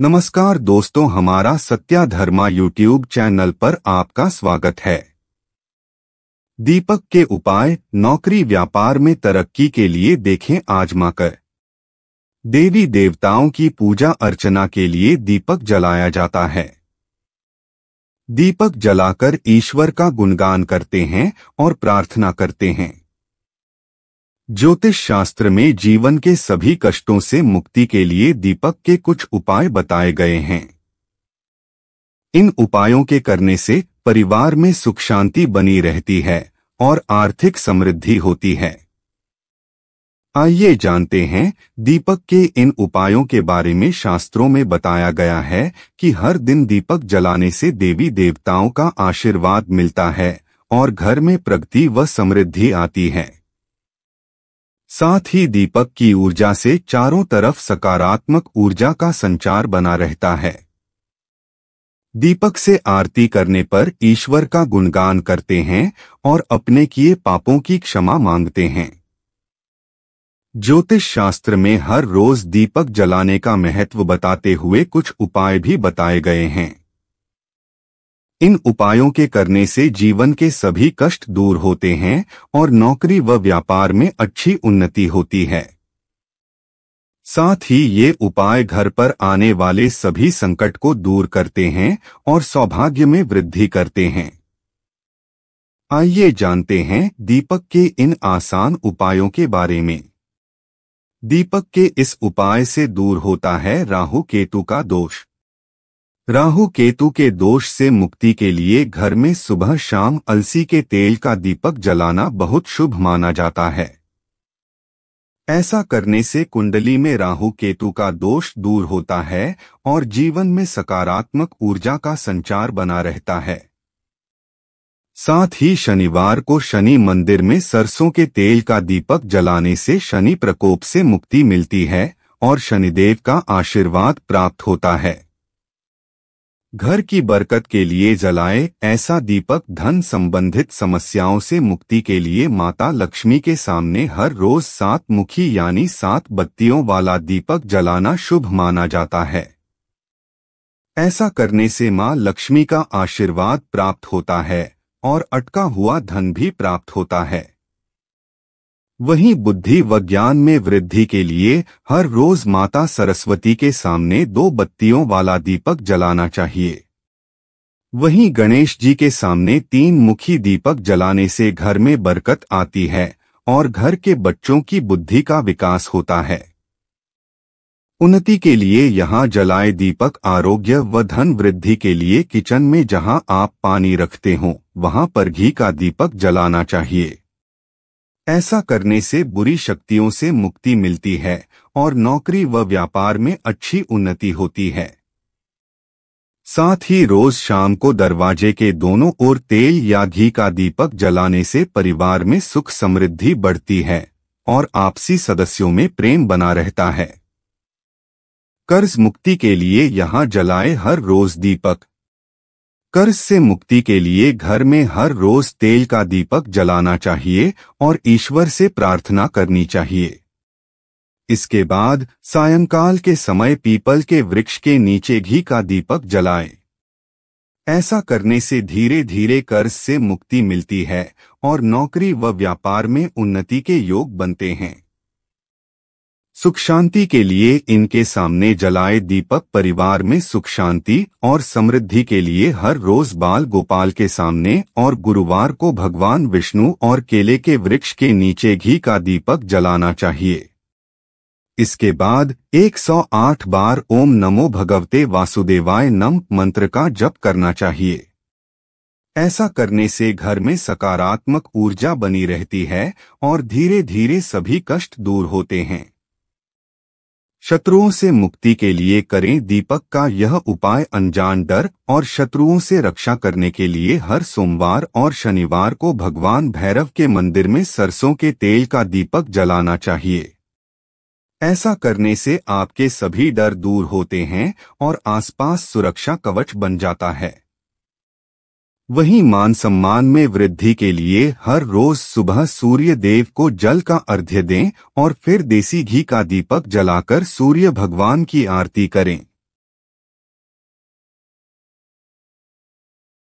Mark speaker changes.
Speaker 1: नमस्कार दोस्तों हमारा सत्या धर्मा यूट्यूब चैनल पर आपका स्वागत है दीपक के उपाय नौकरी व्यापार में तरक्की के लिए देखें आजमा कर देवी देवताओं की पूजा अर्चना के लिए दीपक जलाया जाता है दीपक जलाकर ईश्वर का गुणगान करते हैं और प्रार्थना करते हैं ज्योतिष शास्त्र में जीवन के सभी कष्टों से मुक्ति के लिए दीपक के कुछ उपाय बताए गए हैं इन उपायों के करने से परिवार में सुख शांति बनी रहती है और आर्थिक समृद्धि होती है आइए जानते हैं दीपक के इन उपायों के बारे में शास्त्रों में बताया गया है कि हर दिन दीपक जलाने से देवी देवताओं का आशीर्वाद मिलता है और घर में प्रगति व समृद्धि आती है साथ ही दीपक की ऊर्जा से चारों तरफ सकारात्मक ऊर्जा का संचार बना रहता है दीपक से आरती करने पर ईश्वर का गुणगान करते हैं और अपने किए पापों की क्षमा मांगते हैं ज्योतिष शास्त्र में हर रोज दीपक जलाने का महत्व बताते हुए कुछ उपाय भी बताए गए हैं इन उपायों के करने से जीवन के सभी कष्ट दूर होते हैं और नौकरी व व्यापार में अच्छी उन्नति होती है साथ ही ये उपाय घर पर आने वाले सभी संकट को दूर करते हैं और सौभाग्य में वृद्धि करते हैं आइए जानते हैं दीपक के इन आसान उपायों के बारे में दीपक के इस उपाय से दूर होता है राहु केतु का दोष राहु केतु के दोष से मुक्ति के लिए घर में सुबह शाम अलसी के तेल का दीपक जलाना बहुत शुभ माना जाता है ऐसा करने से कुंडली में राहु केतु का दोष दूर होता है और जीवन में सकारात्मक ऊर्जा का संचार बना रहता है साथ ही शनिवार को शनि मंदिर में सरसों के तेल का दीपक जलाने से शनि प्रकोप से मुक्ति मिलती है और शनिदेव का आशीर्वाद प्राप्त होता है घर की बरकत के लिए जलाएं ऐसा दीपक धन संबंधित समस्याओं से मुक्ति के लिए माता लक्ष्मी के सामने हर रोज सात मुखी यानी सात बत्तियों वाला दीपक जलाना शुभ माना जाता है ऐसा करने से माँ लक्ष्मी का आशीर्वाद प्राप्त होता है और अटका हुआ धन भी प्राप्त होता है वहीं बुद्धि व ज्ञान में वृद्धि के लिए हर रोज माता सरस्वती के सामने दो बत्तियों वाला दीपक जलाना चाहिए वहीं गणेश जी के सामने तीन मुखी दीपक जलाने से घर में बरकत आती है और घर के बच्चों की बुद्धि का विकास होता है उन्नति के लिए यहाँ जलाए दीपक आरोग्य व धन वृद्धि के लिए किचन में जहाँ आप पानी रखते हो वहाँ पर घी का दीपक जलाना चाहिए ऐसा करने से बुरी शक्तियों से मुक्ति मिलती है और नौकरी व व्यापार में अच्छी उन्नति होती है साथ ही रोज शाम को दरवाजे के दोनों ओर तेल या घी का दीपक जलाने से परिवार में सुख समृद्धि बढ़ती है और आपसी सदस्यों में प्रेम बना रहता है कर्ज मुक्ति के लिए यहाँ जलाए हर रोज दीपक कर्ज से मुक्ति के लिए घर में हर रोज तेल का दीपक जलाना चाहिए और ईश्वर से प्रार्थना करनी चाहिए इसके बाद सायंकाल के समय पीपल के वृक्ष के नीचे घी का दीपक जलाएं। ऐसा करने से धीरे धीरे कर्ज से मुक्ति मिलती है और नौकरी व व्यापार में उन्नति के योग बनते हैं सुख शांति के लिए इनके सामने जलाए दीपक परिवार में सुख शांति और समृद्धि के लिए हर रोज बाल गोपाल के सामने और गुरुवार को भगवान विष्णु और केले के वृक्ष के नीचे घी का दीपक जलाना चाहिए इसके बाद 108 बार ओम नमो भगवते वासुदेवाय नम मंत्र का जप करना चाहिए ऐसा करने से घर में सकारात्मक ऊर्जा बनी रहती है और धीरे धीरे सभी कष्ट दूर होते हैं शत्रुओं से मुक्ति के लिए करें दीपक का यह उपाय अनजान डर और शत्रुओं से रक्षा करने के लिए हर सोमवार और शनिवार को भगवान भैरव के मंदिर में सरसों के तेल का दीपक जलाना चाहिए ऐसा करने से आपके सभी डर दूर होते हैं और आसपास सुरक्षा कवच बन जाता है वहीं मान सम्मान में वृद्धि के लिए हर रोज सुबह सूर्य देव को जल का अर्घ्य दें और फिर देसी घी का दीपक जलाकर सूर्य भगवान की आरती करें